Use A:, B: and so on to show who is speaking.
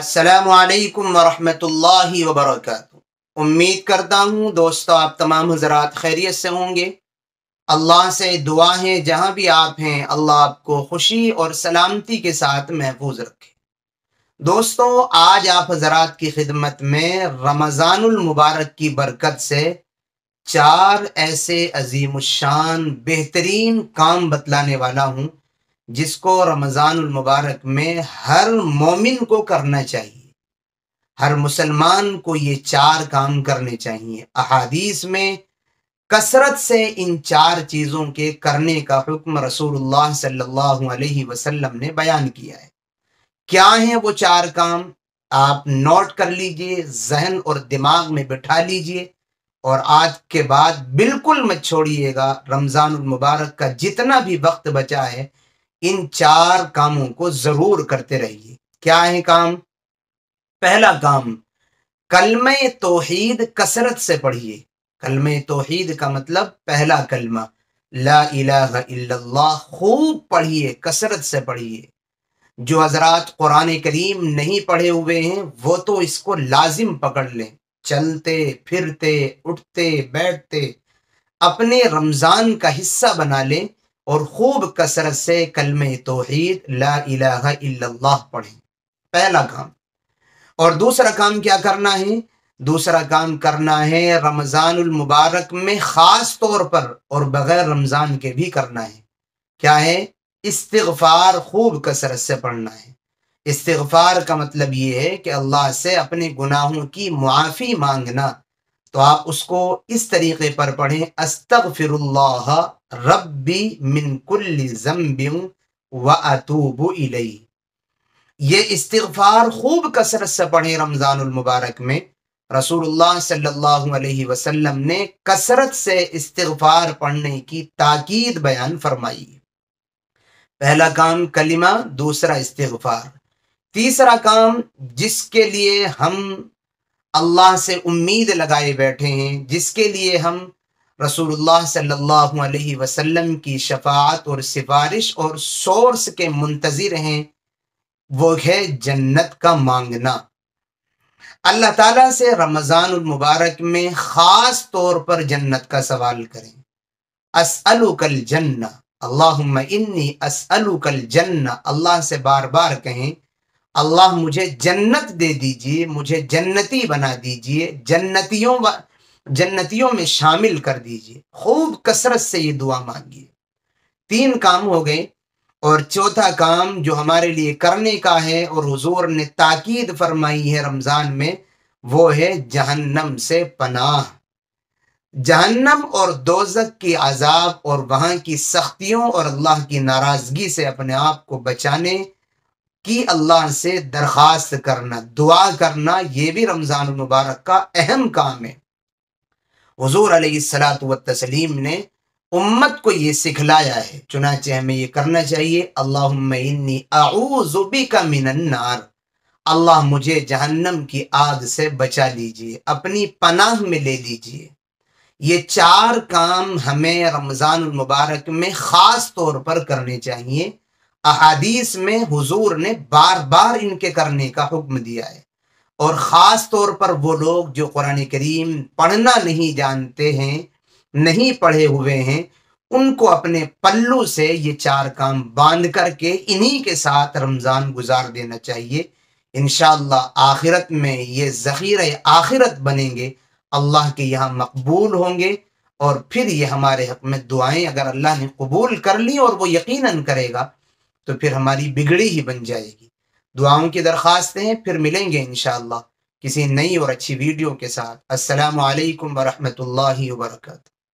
A: असलकम वरहमतुल्लाहि वबरकatuh उम्मीद करता हूँ दोस्तों आप तमाम हजरात खैरियत से होंगे अल्लाह से दुआ है जहाँ भी आप हैं अल्लाह आपको खुशी और सलामती के साथ महफूज रखे दोस्तों आज आप हजरात की खिदमत में रमज़ानमबारक की बरकत से चार ऐसे अजीम शान बेहतरीन काम बतलाने वाला हूँ जिसको रमज़ान मुबारक में हर मोमिन को करना चाहिए हर मुसलमान को ये चार काम करने चाहिए अहादीस में कसरत से इन चार चीज़ों के करने का हुक्म रसूलुल्लाह सल्लल्लाहु अलैहि वसल्लम ने बयान किया है क्या है वो चार काम आप नोट कर लीजिए जहन और दिमाग में बिठा लीजिए और आज के बाद बिल्कुल मत छोड़िएगा रमज़ान मुबारक का जितना भी वक्त बचा है इन चार कामों को जरूर करते रहिए क्या है काम पहला काम कलम तोहीद कसरत से पढ़िए कलम तोहीद का मतलब पहला कलमा ला खूब पढ़िए कसरत से पढ़िए जो हजरात कुरान करीम नहीं पढ़े हुए हैं वो तो इसको लाजिम पकड़ लें चलते फिरते उठते बैठते अपने रमज़ान का हिस्सा बना लें और खूब कसरत से कलम तोहद ला पढ़ें पहला काम और दूसरा काम क्या करना है दूसरा काम करना है रमजानुल मुबारक में ख़ास तौर पर और बग़ैर रमज़ान के भी करना है क्या है इस्तफ़ार खूब कसरत से पढ़ना है इस्तफ़ार का मतलब ये है कि अल्लाह से अपने गुनाहों की मुआफ़ी मांगना तो आप उसको इस तरीके पर पढ़ें अस्तफ़िर रब्बी मिन कुल्ली जम्बियों व अतूब इलई ये इस्तफार खूब कसरत से पढ़े रमज़ानमबारक में रसूल वसल्लम ने कसरत से इस्तफार पढ़ने की ताकीद बयान फरमाई पहला काम कलिमा दूसरा इस्तफार तीसरा काम जिसके लिए हम अल्लाह से उम्मीद लगाए बैठे हैं जिसके लिए हम रसूलुल्लाह सल्लल्लाहु अलैहि वसल्लम की शफात और सिफारिश और सोर्स के मुंतज़र हैं वो है जन्नत का मांगना अल्लाह ताला से रमज़ान मुबारक में ख़ास तौर पर जन्नत का सवाल करें असअलुकल जन्ना अल्लाहुम्मा इन्नी असअलुकल कल जन्ना अल्लाह से बार बार कहें अल्लाह मुझे जन्नत दे दीजिए मुझे जन्नती बना दीजिए जन्नतियों जन्नतियों में शामिल कर दीजिए खूब कसरत से ये दुआ मांगिए तीन काम हो गए और चौथा काम जो हमारे लिए करने का है और हुजूर ने ताकीद फरमाई है रमज़ान में वो है जहन्नम से पनाह जहन्नम और दोजक की आज़ाब और वहाँ की सख्तियों और अल्लाह की नाराज़गी से अपने आप को बचाने की अल्लाह से दरख्वास्त करना दुआ करना ये भी रमज़ान मुबारक का अहम काम है हजूर सलात व तस्लीम ने उम्मत को ये सिखलाया है चुनाचे हमें ये करना चाहिए अल्लाबी का मिनन्नार अल्लाह मुझे जहन्नम की आग से बचा लीजिए अपनी पनाह में ले लीजिए ये चार काम हमें रमज़ान मुबारक में ख़ास तौर पर करने चाहिए अहादीस में हुजूर ने बार बार इनके करने का हुक्म दिया है और ख़ास तौर पर वो लोग जो कुरान करीम पढ़ना नहीं जानते हैं नहीं पढ़े हुए हैं उनको अपने पल्लू से ये चार काम बांध करके इन्हीं के साथ रमज़ान गुजार देना चाहिए इन आखिरत में ये ज़ख़ीर आखिरत बनेंगे अल्लाह के यहाँ मकबूल होंगे और फिर ये हमारे हक में दुआएं अगर अल्लाह ने कबूल कर ली और वो यकीनन करेगा तो फिर हमारी बिगड़ी ही बन जाएगी दुआओं की दरख्वास्तें फिर मिलेंगे इन किसी नई और अच्छी वीडियो के साथ असलकम वरहमल वर्का